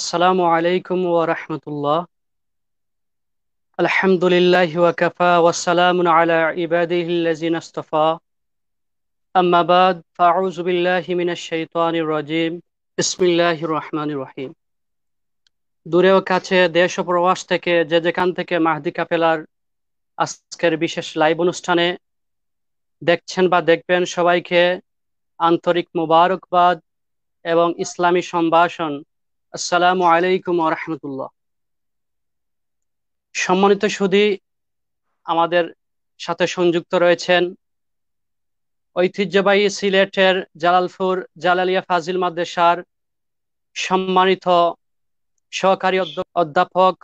আসসালামু আলাইকুম ওয়া রাহমাতুল্লাহ আলহামদুলিল্লাহি ওয়া কাফা ওয়া সালামুন আলা ইবাদিহি ইসতাফা আম্মা বাদ ফাউযু বিল্লাহি মিনাশ শাইতানির রাজীম বিসমিল্লাহির রহমানির রহিম দূরে ও কাছে দেশ ও প্রবাস থেকে যে যেখান থেকে মাহদি কাফেলার আজকের বিশেষ লাইভ অনুষ্ঠানে দেখছেন বা দেখবেন সবাইকে আন্তরিক মোবারকবাদ এবং ইসলামী সম্ভাষণ আসসালামু আলাইকুম আহমতুল্লাহ সম্মানিত সুদি আমাদের সাথে সংযুক্ত রয়েছেন ঐতিহ্যবাহী সিলেটের জালালপুর জালালিয়া ফাজিল মাদ্রাসার সম্মানিত সহকারী অধ্যাপক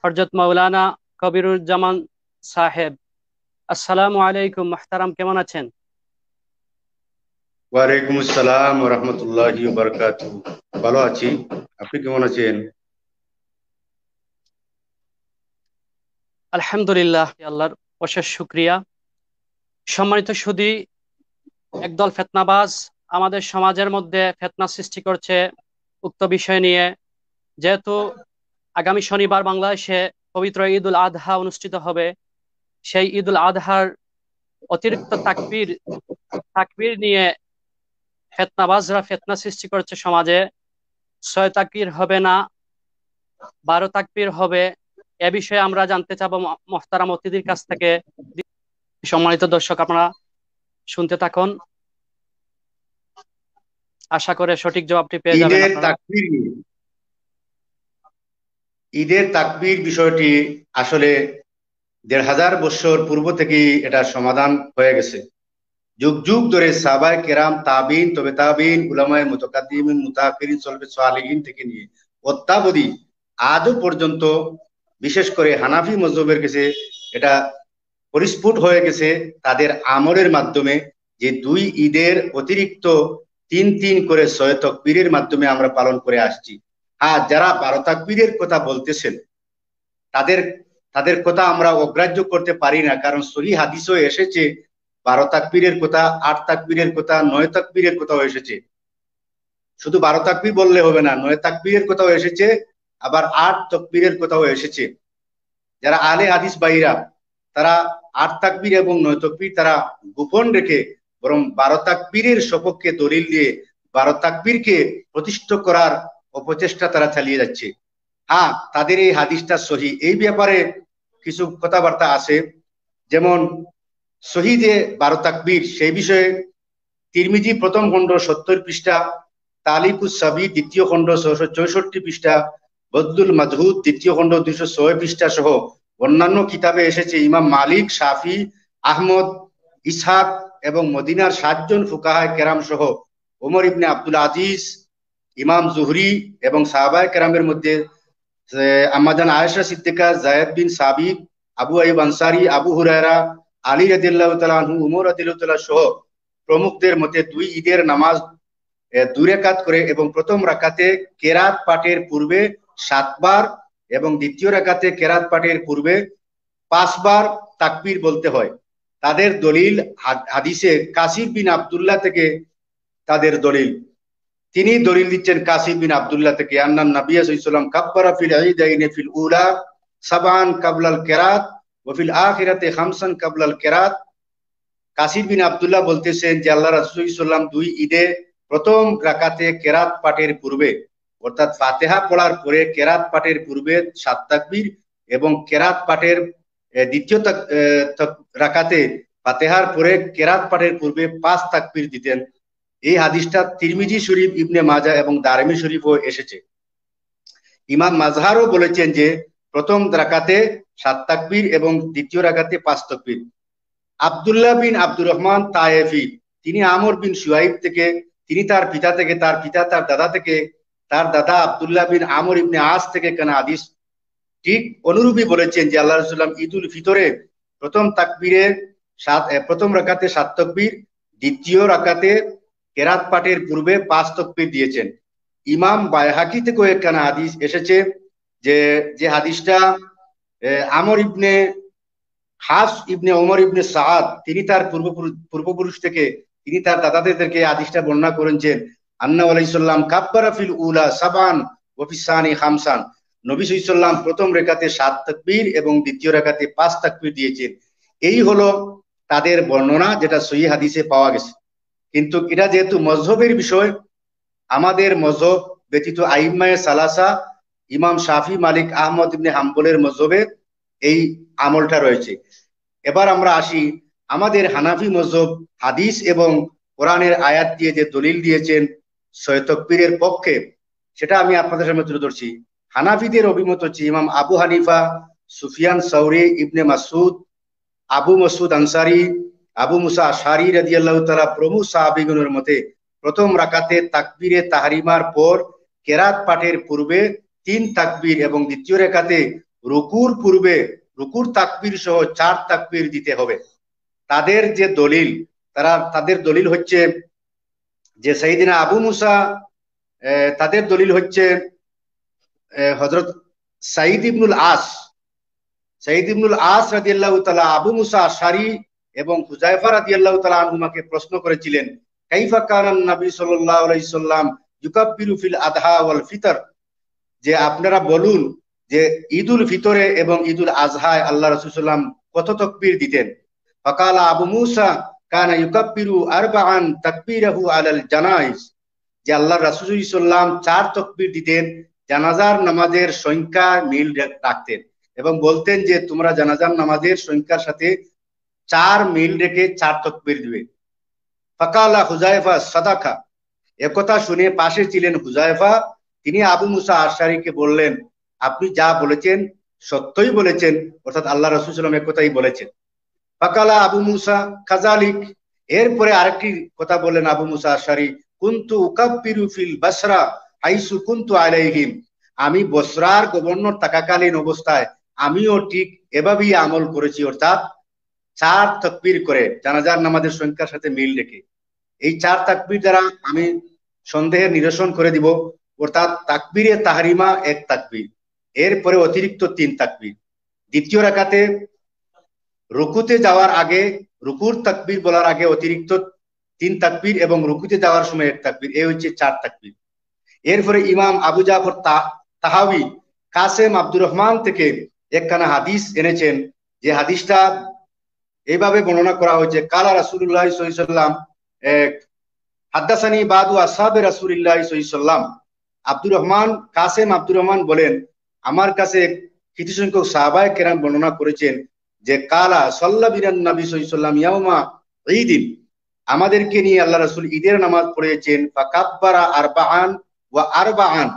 হরজত মৌলানা কবিরুজ্জামান সাহেব আসসালামু আলাইকুম মাহতারাম কেমন আছেন ওয়ালাইকুম আসসালাম রহমতুল্লাহ বরকাত ভালো আছি আপনি কেমন আছেন আলহামদুলিল্লাহ আল্লাহর অশেষ শুক্রিয়া সম্মানিত সুদী একদল ফেতনাবাজ আমাদের সমাজের মধ্যে ফেতনা সৃষ্টি করছে উক্ত বিষয় নিয়ে যেহেতু আগামী শনিবার বাংলাদেশে পবিত্র ঈদ উল আজহা অনুষ্ঠিত হবে সেই ঈদ উল আজহার অতিরিক্ত তাকবির তাকবির নিয়ে ফেতনাবাজরা ফেতনা সৃষ্টি করছে সমাজে ছয় তাকবির হবে না বারো তাকবির হবে এ বিষয়ে আমরা জানতে চাবো মোহতারাম অতিথির কাছ থেকে সম্মানিত দর্শক আপনারা শুনতে থাকুন আশা করে সঠিক জবাবটি পেয়ে যাবেন ঈদের তাকবীর বিষয়টি আসলে দেড় হাজার বছর পূর্ব থেকেই এটা সমাধান হয়ে গেছে যুগ যুগ ধরে সাবায় কেরাম তাবিন তবে তাবিন উলামায় মুতাকাদিম মুতাকিরিন সলবে সোয়ালিহীন থেকে নিয়ে অত্যাবধি আজও পর্যন্ত বিশেষ করে হানাফি মজবের কাছে এটা পরিস্ফুট হয়ে গেছে তাদের আমলের মাধ্যমে যে দুই ঈদের অতিরিক্ত তিন তিন করে ছয় তকবীরের মাধ্যমে আমরা পালন করে আসছি হ্যাঁ যারা বারো তাকবীরের কথা বলতেছেন তাদের তাদের কথা আমরা অগ্রাহ্য করতে পারি না কারণ সহি হাদিসও এসেছে বারো তাকবীরের কথা আট তাকবীরের কথা নয় তাকবীরের কথাও এসেছে শুধু বারো তাকবির বললে হবে না নয় তাকবীরের কথাও এসেছে আবার আট তকবীরের কথাও এসেছে যারা আলে হাদিস বাইরা তারা আট তাকবীর এবং নয় তকবীর তারা গোপন রেখে বরং বারো তাকবীরের সপক্ষে দলিল দিয়ে বারো তাকবীরকে প্রতিষ্ঠা করার অপচেষ্টা তারা চালিয়ে যাচ্ছে হ্যাঁ তাদের এই হাদিসটা সহি এই ব্যাপারে কিছু কথাবার্তা আছে যেমন শহীদে বারো তাকবীর সেই বিষয়ে তিরমিজি প্রথম খণ্ড সত্তর পৃষ্ঠা তালিকুস সাবি দ্বিতীয় খণ্ড ছশো চৌষট্টি পৃষ্ঠা বদুল মজহুদ দ্বিতীয় খণ্ড দুইশো ছয় পৃষ্ঠা সহ অন্যান্য কিতাবে এসেছে ইমাম মালিক শাফি আহমদ ইসহাক এবং মদিনার সাতজন ফুকাহায় কেরাম সহ ওমর ইবনে আব্দুল আজিজ ইমাম জুহরি এবং সাহাবায় কেরামের মধ্যে আমাজান আয়েশা সিদ্দিকা জায়দ বিন সাবিক আবু আইব আনসারি আবু হুরায়রা আলী রাজিল্লাহ উমর রাজিল্লাহ সহ প্রমুখদের মতে দুই ঈদের নামাজ দুই কাত করে এবং প্রথম রাখাতে কেরাত পাটের পূর্বে সাতবার এবং দ্বিতীয় রাকাতে কেরাত পাঠের পূর্বে পাঁচবার তাকবির বলতে হয় তাদের দলিল হাদিসে কাসিম বিন আবদুল্লাহ থেকে তাদের দলিল তিনি দলিল দিচ্ছেন কাসিম বিন আবদুল্লাহ থেকে আন্নান নাবিয়া সাল্লাম কাব্বারা ফিল আইদাইনে ফিল উলা সাবান কাবলাল কেরাত ওফিল আখিরাতে হামসান কাবলাল কেরাত কাসির বিন আবদুল্লাহ বলতেছেন যে আল্লাহ রাসুল দুই ঈদে প্রথম রাকাতে কেরাত পাঠের পূর্বে অর্থাৎ ফাতেহা পড়ার পরে কেরাত পাঠের পূর্বে সাত তাকবির এবং কেরাত পাঠের দ্বিতীয় রাকাতে ফাতেহার পরে কেরাত পাঠের পূর্বে পাঁচ তাকবির দিতেন এই হাদিসটা তিরমিজি শরীফ ইবনে মাজা এবং দারমি শরীফও এসেছে ইমাম মাজহারও বলেছেন যে প্রথম রাকাতে সাত তাকবীর এবং দ্বিতীয় রাখাতে পাঁচ তাকবীর আবদুল্লাহ বিন আব্দুর রহমান তায়েফি তিনি আমর বিন সুহাইব থেকে তিনি তার পিতা থেকে তার পিতা তার দাদা থেকে তার দাদা আবদুল্লাহ বিন আমর ইবনে আস থেকে কেন আদিস ঠিক অনুরূপই বলেছেন যে আল্লাহ রসুল্লাম ঈদুল ফিতরে প্রথম তাকবীরের সাত প্রথম রাখাতে সাত তকবীর দ্বিতীয় রাখাতে কেরাত পাঠের পূর্বে পাঁচ তকবীর দিয়েছেন ইমাম বায়হাকি থেকে একখানা হাদিস এসেছে যে যে হাদিসটা আমর ইবনে হাস ইবনে ওমর ইবনে সাহাদ তিনি তার পূর্বপুরুষ পূর্বপুরুষ থেকে তিনি তার দাদাদেরকে আদিষ্টা বর্ণনা যে আন্না আলাইসাল্লাম কাব্বারা উলা সাবান ওফিসানি হামসান নবী সাল্লাম প্রথম রেখাতে সাত তাকবির এবং দ্বিতীয় রেখাতে পাঁচ তাকবির দিয়েছেন এই হলো তাদের বর্ণনা যেটা সহি হাদিসে পাওয়া গেছে কিন্তু এটা যেহেতু মজহবের বিষয় আমাদের মজহব ব্যতীত আইম্মায় সালাসা ইমাম শাফি মালিক আহমদ ইবনে হাম্বলের মজবে এই আমলটা রয়েছে এবার আমরা আসি আমাদের হানাফি মজব হাদিস এবং কোরআনের আয়াত দিয়ে যে দলিল দিয়েছেন সৈয়দকপীরের পক্ষে সেটা আমি আপনাদের সামনে তুলে ধরছি হানাফিদের অভিমত হচ্ছে ইমাম আবু হানিফা সুফিয়ান সৌরি ইবনে মাসুদ আবু মসুদ আনসারি আবু মুসা সারি রাজিয়াল্লাহ তালা প্রমুখ সাহাবিগুনের মতে প্রথম রাকাতে তাকবিরে তাহারিমার পর কেরাত পাঠের পূর্বে তিন তাকবির এবং দ্বিতীয় রেখাতে রুকুর পূর্বে রুকুর তাকবির সহ চার তাকবীর দিতে হবে তাদের যে দলিল তারা তাদের দলিল হচ্ছে যে সাইদিনা আবু মুসা তাদের দলিল হচ্ছে হজরত সাইদ ইবনুল আস সাইদ ইবনুল আস রাজি আল্লাহ তালা আবু মুসা সারি এবং হুজাইফা রাজি আল্লাহ তালা আনহুমাকে প্রশ্ন করেছিলেন কাইফা কারান নবী সাল্লাহ আলাইসাল্লাম ইউকাব্বিরু ফিল আদহা ওয়াল ফিতর যে আপনারা বলুন যে ঈদুল ফিতরে এবং ঈদুল আজহায় আল্লাহ রসুলাম কত তকবির দিতেন ফকালা আবু মুসা কানা ইউকাব্বিরু আরবাআন আলাল জানাইজ যে আল্লাহ চার দিতেন জানাজার নামাজের সংখ্যা মিল রাখতেন এবং বলতেন যে তোমরা জানাজার নামাজের সংখ্যার সাথে চার মিল রেখে চার তকবির দিবে ফাকালা হুজাইফা সাদাকা একথা শুনে পাশে ছিলেন হুজাইফা তিনি আবু মুসা আশারিকে বললেন আপনি যা বলেছেন সত্যই বলেছেন অর্থাৎ আল্লাহ রসুল সাল্লাম এক কথাই বলেছেন ফাকালা আবু মুসা খাজালিক এরপরে আরেকটি কথা বললেন আবু মুসা আশারি কুন্তু উকাব্বিরু বসরা আইসু কুন্তু আলাইহিম আমি বসরার গভর্নর থাকাকালীন অবস্থায় আমিও ঠিক এভাবেই আমল করেছি অর্থাৎ চার তকবির করে জানাজার নামাজের সংখ্যার সাথে মিল রেখে এই চার তাকবির দ্বারা আমি সন্দেহের নিরসন করে দিব অর্থাৎ তাকবিরে তাহারিমা এক তাকবির এরপরে অতিরিক্ত তিন তাকবির দ্বিতীয় রাকাতে রুকুতে যাওয়ার আগে রুকুর তাকবির বলার আগে অতিরিক্ত তিন তাকবির এবং রুকুতে যাওয়ার সময় এক তাকবির এ হচ্ছে চার তাকবির এরপরে ইমাম আবু জাফর তাহাবি কাসেম আব্দুর রহমান থেকে একখানা হাদিস এনেছেন যে হাদিসটা এইভাবে বর্ণনা করা হয়েছে কালা রাসুল্লাহ সাল্লাম এক হাদ্দাসানি বাদু আসাবে রাসুলিল্লাহ সাল্লাম আব্দুর রহমান কাসেম আব্দুর রহমান বলেন আমার কাছে কিছু সংখ্যক সাহাবায় কেরাম বর্ণনা করেছেন যে কালা সাল্লা বিরান নবী সাল্লাম ইয়ামা ঈদিন আমাদেরকে নিয়ে আল্লাহ রাসুল ঈদের নামাজ পড়েছেন বা কাব্বারা ও আর বাহান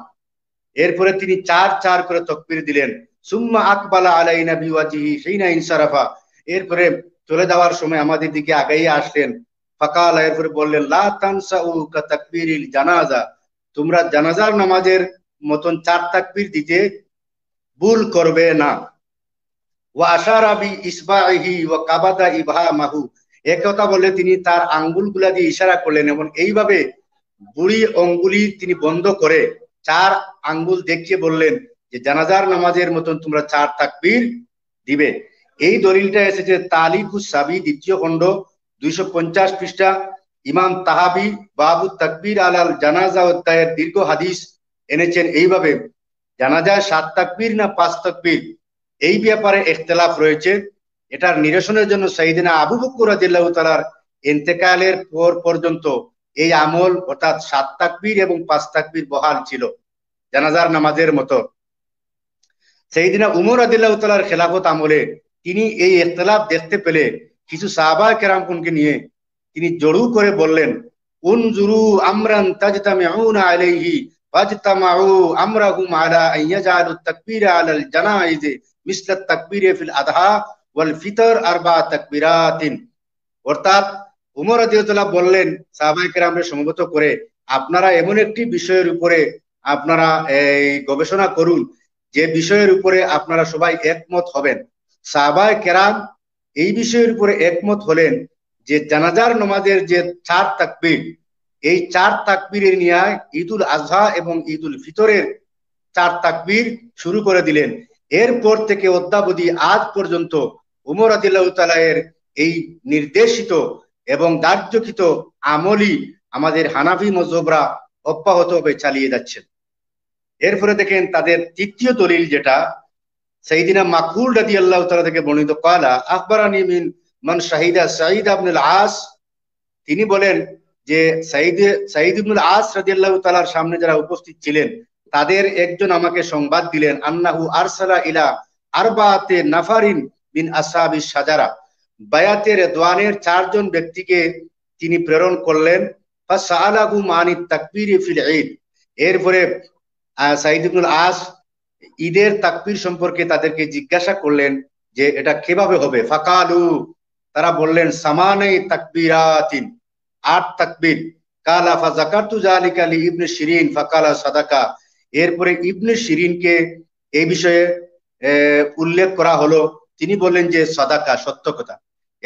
এরপরে তিনি চার চার করে তকবির দিলেন সুম্মা আকবালা আলাই নাবি ওয়াজিহি সেইনা ইনসারাফা এরপরে চলে যাওয়ার সময় আমাদের দিকে আগেই আসলেন ফাকাল এরপরে বললেন লা তানসা উ কা তাকবিরিল জানাজা তোমরা জানাজার নামাজের মতন চার তাকবির দিতে ভুল করবে না ওয়া ইসবাহি কাবাদা ইভা মাহু একথা বলে তিনি তার গুলা দিয়ে ইশারা করলেন এবং এইভাবে বুড়ি অঙ্গুলি তিনি বন্ধ করে চার আঙ্গুল দেখিয়ে বললেন যে জানাজার নামাজের মতন তোমরা চার তাকবির দিবে এই দলিলটা এসেছে তালিকুস সাবি দ্বিতীয় খণ্ড দুইশো পঞ্চাশ পৃষ্ঠা ইমাম তাহাবি বাবু তাকবির আলাল জানাজা অধ্যায়ের দীর্ঘ হাদিস এনেছেন এইভাবে জানাজা সাত তাকবির না পাঁচ তাকবির এই ব্যাপারে এখতলাফ রয়েছে এটার নিরসনের জন্য সাইদিনা আবু বকুর তালার এন্তেকালের পর পর্যন্ত এই আমল অর্থাৎ সাত তাকবির এবং পাঁচ তাকবির বহাল ছিল জানাজার নামাজের মতো সেইদিনা উমর আদিল্লাহ তালার খেলাফত আমলে তিনি এই এখতলাফ দেখতে পেলে কিছু সাহাবা কেরামকুনকে নিয়ে তিনি জড়ু করে বললেন উনজুরু আমরান তাজতামিউনা আলাইহি ফাজতামাউ আমরাহুম আলা আইয়াজালু আলাল জানাইজে মিসল ফিল আদহা ওয়াল ফিতর আরবা তাকবীরাতিন অর্থাৎ উমর বললেন সাহাবায়ে কেরামকে সমবেত করে আপনারা এমন একটি বিষয়ের উপরে আপনারা এই গবেষণা করুন যে বিষয়ের উপরে আপনারা সবাই একমত হবেন সাহাবায় কেরাম এই বিষয়ের উপরে একমত হলেন যে জানাজার নমাজের যে চার তাকবির এই চার তাকবির নিয়ে ঈদুল আজহা এবং ঈদুল ফিতরের চার তাকবির শুরু করে দিলেন এরপর থেকে অদ্যাবধি আজ পর্যন্ত উমর আদিল্লাহতালায়ের এই নির্দেশিত এবং দার্যকৃত আমলি আমাদের হানাফি মজবরা অব্যাহতভাবে চালিয়ে যাচ্ছেন এরপরে দেখেন তাদের তৃতীয় দলিল যেটা সেইদিনা মাকুল রাদি আল্লাহ তালা থেকে বর্ণিত কয়লা আখবরানি মিন মান শাহিদা সাঈদ আবনুল আস তিনি বলেন যে সাঈদ সাঈদ ইবনুল আস রাদিয়াল্লাহু তাআলার সামনে যারা উপস্থিত ছিলেন তাদের একজন আমাকে সংবাদ দিলেন আন্নাহু আরসালা ইলা আরবাতে নাফারিন বিন আসহাবিস সাজারা বায়াতে রেদওয়ানের চারজন ব্যক্তিকে তিনি প্রেরণ করলেন ফাসালাহু মানি তাকবীর ফিল ঈদ এরপরে সাঈদ ইবনুল আস ঈদের তাকবীর সম্পর্কে তাদেরকে জিজ্ঞাসা করলেন যে এটা কিভাবে হবে ফাকালু তারা বললেন সামানে তাকবিরাতিন আট তাকবির কালা জালিকা ইবনে শিরিন ফাকালা সাদাকা এরপরে ইবনে শিরিনকে এই বিষয়ে উল্লেখ করা হলো তিনি বললেন যে সাদাকা সত্য কথা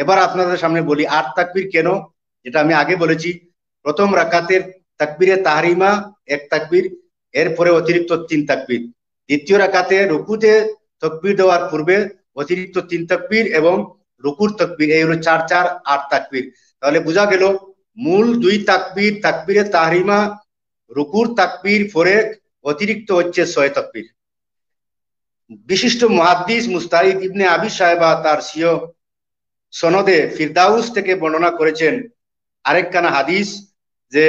এবার আপনাদের সামনে বলি আট তাকবির কেন যেটা আমি আগে বলেছি প্রথম রাকাতের তাকবিরে তাহরিমা এক তাকবির এরপরে অতিরিক্ত তিন তাকবির দ্বিতীয় রাকাতে রুকুতে তকবির দেওয়ার পূর্বে অতিরিক্ত তিন তাকবির এবং রুকুর তাকবির এই হলো চার চার আট তাকবির তাহলে বোঝা গেল মূল দুই তাকবির তাকবিরে তাহরিমা রুকুর তাকবির পরে অতিরিক্ত হচ্ছে ছয় তাকবির বিশিষ্ট মহাদ্দিস মুস্তাহিদ ইবনে আবি সাহেবা তার সিও সনদে ফিরদাউস থেকে বর্ণনা করেছেন আরেকখানা হাদিস যে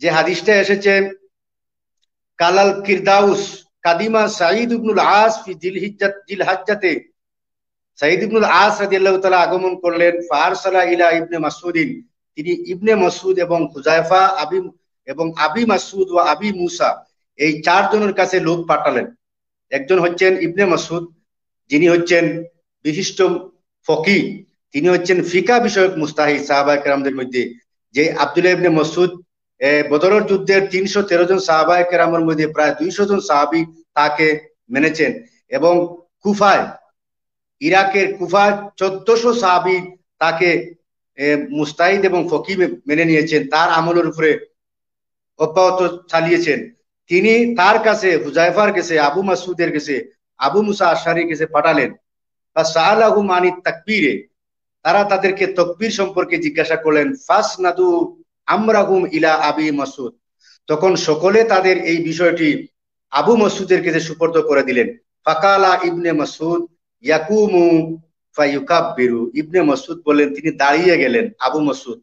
যে হাদিসটা এসেছে কালাল ফিরদাউস কাদিমা সাঈদ ইবনুল আস ফি জিলহিজ্জাত জিলহাজ্জাতে সাইদ ইবনুল আস রাদিয়াল্লাহু তালা আগমন করলেন ফারসালা ইলা ইবনে মাসউদিন তিনি ইবনে মাসউদ এবং হুজাইফা আবি এবং আবি মাসউদ ও আবি মুসা এই চারজনের কাছে লোক পাঠালেন একজন হচ্ছেন ইবনে মাসুদ যিনি হচ্ছেন বিশিষ্ট ফকি তিনি হচ্ছেন ফিকা বিষয়ক মুস্তাহি সাহাবা কেরামদের মধ্যে যে আবদুল্লাহ ইবনে মাসুদ বদরের যুদ্ধের তিনশো তেরো জন সাহাবা কেরামের মধ্যে প্রায় দুইশো জন সাহাবি তাকে মেনেছেন এবং কুফায় ইরাকের কুফা চোদ্দশো সাহাবি তাকে মুস্তাহিদ এবং ফকি মেনে নিয়েছেন তার আমলের উপরে অব্যাহত চালিয়েছেন তিনি তার কাছে হুজাইফার কাছে আবু মাসুদের কাছে আবু মুসা আশারির কাছে পাঠালেন বা সাহালাহু মানি তাকবীরে তারা তাদেরকে তকবীর সম্পর্কে জিজ্ঞাসা করলেন ফাস নাদু আমরাহুম ইলা আবি মাসুদ তখন সকলে তাদের এই বিষয়টি আবু মসুদের কাছে সুপর্দ করে দিলেন ফাকালা ইবনে মাসুদ ইয়াকুমু ফাইকাব্বিরু ইবনে মসুদ বললেন তিনি দাঁড়িয়ে গেলেন আবু মসুদ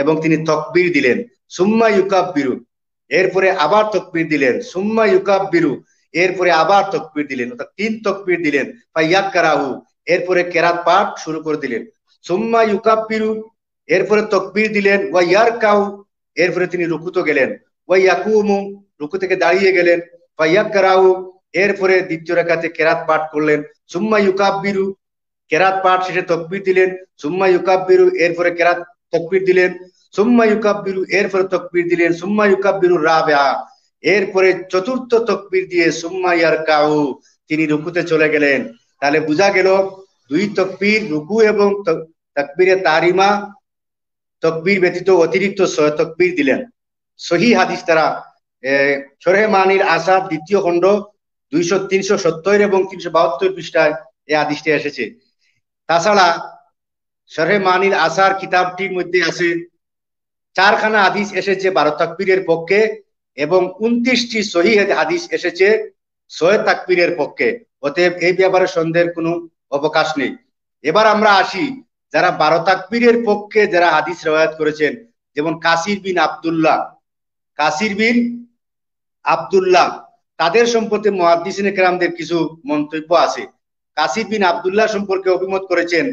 এবং তিনি তকবির দিলেন সুম্মা ইউকাব্বিরু এরপরে আবার তকবির দিলেন সুম্মা ইউকাব্বিরু এরপরে আবার তকবির দিলেন অর্থাৎ তিন তকবির দিলেন ফাইয়াক কারাহু এরপরে কেরাত পাঠ শুরু করে দিলেন সুম্মা ইউকাব্বিরু এরপরে তকবির দিলেন ওয়া ইয়ার কাহু এরপরে তিনি রুকুতো গেলেন ওয়া ইয়াকুমু রুকু থেকে দাঁড়িয়ে গেলেন ফাইয়াক এরপরে দ্বিতীয় রেখাতে কেরাত পাঠ করলেন সুম্মা ইউকাব্বিরু কেরাত পাঠ শেষে তকবির দিলেন সুম্মা ইউকাব্বিরু এরপরে কেরাত তকবির দিলেন সুম্মা ইউকাব্বিরু এরপরে তকবির দিলেন সুম্মা ইউকাব্বিরু রাবেয়া এরপরে চতুর্থ তকবির দিয়ে সুম্মা ইয়ার কাউ তিনি রুকুতে চলে গেলেন তাহলে বোঝা গেল দুই তকবির রুকু এবং তকবিরে তারিমা তকবির ব্যতীত অতিরিক্ত তকবির দিলেন সহি হাদিস তারা শোরহে মানির আসাদ দ্বিতীয় খণ্ড দুইশো তিনশো সত্তর এবং তিনশো বাহাত্তর পৃষ্ঠায় এই আদিশটি এসেছে তাছাড়া শরে মানিল আসার কিতাবটির মধ্যে আছে চারখানা আদিস এসেছে বারো তাকবীরের পক্ষে এবং উনত্রিশটি সহি আদিস এসেছে সৈয়দ তাকবীরের পক্ষে অতএব এই ব্যাপারে সন্দেহের কোনো অবকাশ নেই এবার আমরা আসি যারা বারো তাকবীরের পক্ষে যারা হাদিস রেওয়ায়ত করেছেন যেমন কাসির বিন আবদুল্লাহ কাসির বিন আবদুল্লাহ তাদের সম্পর্কে মহাদিসিন একরামদের কিছু মন্তব্য আছে কাসিফ বিন আবদুল্লাহ সম্পর্কে অভিমত করেছেন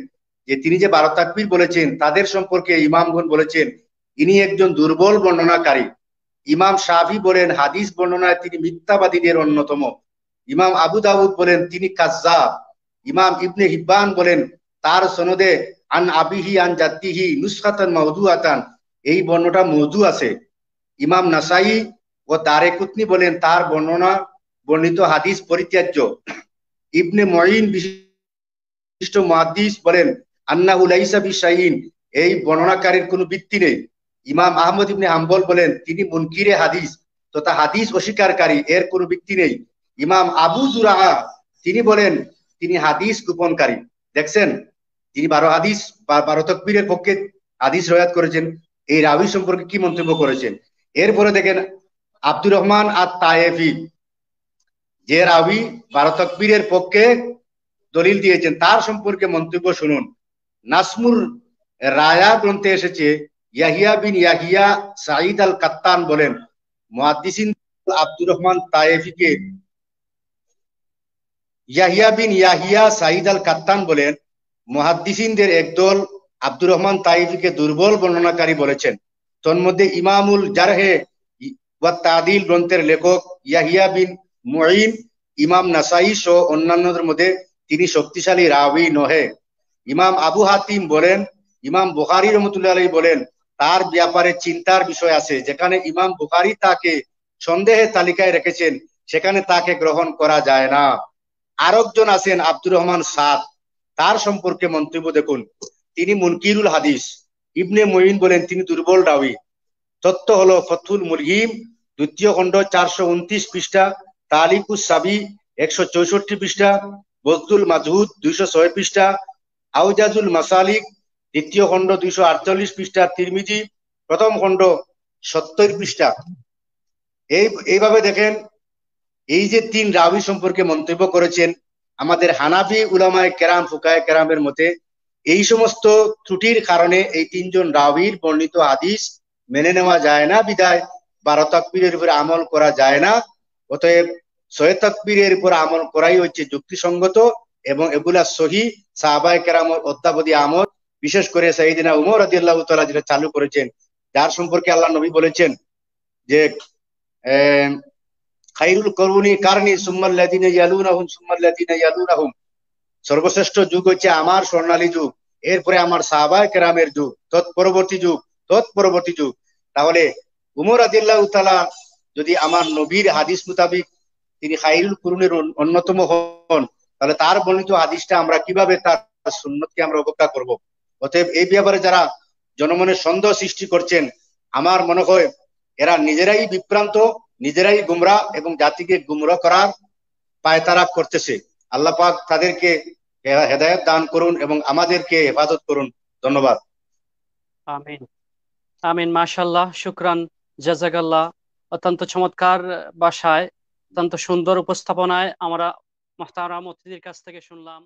যে তিনি যে বারো তাকবির বলেছেন তাদের সম্পর্কে ইমামগণ বলেছেন ইনি একজন দুর্বল বর্ণনাকারী ইমাম শাহি বলেন হাদিস বর্ণনায় তিনি মিথ্যাবাদীদের অন্যতম ইমাম আবু দাউদ বলেন তিনি কাজা ইমাম ইবনে হিব্বান বলেন তার সনদে আন আবিহি আন জাতিহি নুসখাতান মাহদু আতান এই বর্ণটা মধু আছে ইমাম নাসাই ও দারে কুতনি বলেন তার বর্ণনা বর্ণিত হাদিস পরিত্যাজ্য ইবনে মঈন বিশিষ্ট মহাদিস বলেন আন্না উলাইসা বিশাহিন এই বর্ণনাকারীর কোনো ভিত্তি নেই ইমাম আহমদ ইবনে আম্বল বলেন তিনি মুনকিরে হাদিস তথা হাদিস অস্বীকারী এর কোনো ভিত্তি নেই ইমাম আবু জুরাহা তিনি বলেন তিনি হাদিস গোপনকারী দেখছেন তিনি বারো হাদিস বারো তকবীরের পক্ষে হাদিস রয়াত করেছেন এই রাবি সম্পর্কে কি মন্তব্য করেছেন এরপরে দেখেন আব্দুর রহমান আর তায়েফি যে রাবি ভারতকবীরের পক্ষে দলিল দিয়েছেন তার সম্পর্কে মন্তব্য শুনুন নাসমুর রায়া গ্রন্থে এসেছে ইয়াহিয়া বিন ইয়াহিয়া সাঈদ আল কাত্তান বলেন মুহাদ্দিসিন আব্দুর রহমান তায়েফিকে ইয়াহিয়া বিন ইয়াহিয়া সাঈদ আল কাত্তান বলেন মুহাদ্দিসিনদের একদল আব্দুর রহমান তাইফিকে দুর্বল বর্ণনাকারী বলেছেন তন্মধ্যে ইমামুল জারহে বা তাদিল গ্রন্থের লেখক ইয়াহিয়া বিন মুঈন ইমাম নাসাই সহ অন্যান্যদের মধ্যে তিনি শক্তিশালী রাবি নহে ইমাম আবু হাতিম বলেন ইমাম বুখারি রহমতুল্লাহ আলী বলেন তার ব্যাপারে চিন্তার বিষয় আছে যেখানে ইমাম বুখারি তাকে সন্দেহে তালিকায় রেখেছেন সেখানে তাকে গ্রহণ করা যায় না আরেকজন আছেন আব্দুর রহমান সাদ তার সম্পর্কে মন্তব্য দেখুন তিনি মুনকিরুল হাদিস ইবনে মহিন বলেন তিনি দুর্বল রাবি তত্ত্ব হলো ফথুল মুরগিম দ্বিতীয় খণ্ড চারশো উনত্রিশ পৃষ্ঠা তালিকুস সাবি একশো চৌষট্টি পৃষ্ঠা বজদুল মাজহুদ দুইশো ছয় পৃষ্ঠা আউজাজুল মাসালিক দ্বিতীয় খণ্ড দুইশো আটচল্লিশ পৃষ্ঠা তিরমিজি প্রথম খণ্ড সত্তর পৃষ্ঠা এই এইভাবে দেখেন এই যে তিন রাবি সম্পর্কে মন্তব্য করেছেন আমাদের হানাফি উলামায় কেরাম ফুকায় কেরামের মতে এই সমস্ত ত্রুটির কারণে এই তিনজন রাবির বর্ণিত আদিশ মেনে নেওয়া যায় না বিদায় বারো তাকবীরের উপর আমল করা যায় না অতএব ছয় তাকবীরের উপর আমল করাই হচ্ছে যুক্তিসঙ্গত এবং এগুলা সহি সাহাবায় কেরামর অত্যাবধি আমল বিশেষ করে সাইদিনা উমর আদিল্লাহ তালা যেটা চালু করেছেন যার সম্পর্কে আল্লাহ নবী বলেছেন যে খাইরুল করুনি কারণী সুম্মাল্লাদিন ইয়ালুনাহুম সুম্মাল্লাদিন ইয়ালুনাহুম সর্বশ্রেষ্ঠ যুগ হচ্ছে আমার স্বর্ণালী যুগ এরপরে আমার সাহাবায় কেরামের যুগ তৎপরবর্তী যুগ তৎপরবর্তী যুগ তাহলে উমর আদিল্লাহ তালা যদি আমার নবীর হাদিস মোতাবিক তিনি খাইরুল কুরুনের অন্যতম হন তাহলে তার বর্ণিত হাদিসটা আমরা কিভাবে তার সুন্নতকে আমরা উপেক্ষা করব। অতএব এই ব্যাপারে যারা জনমনে সন্দেহ সৃষ্টি করছেন আমার মনে হয় এরা নিজেরাই বিভ্রান্ত নিজেরাই গুমরা এবং জাতিকে গুমরা করার পায়তারা করতেছে আল্লাহ পাক তাদেরকে হেদায়ত দান করুন এবং আমাদেরকে হেফাজত করুন ধন্যবাদ আমিন আমিন মাশাল্লাহ শুক্রান জাজাকাল্লাহ অত্যন্ত চমৎকার বাসায় অত্যন্ত সুন্দর উপস্থাপনায় আমরা মহতারাম অতিথির কাছ থেকে শুনলাম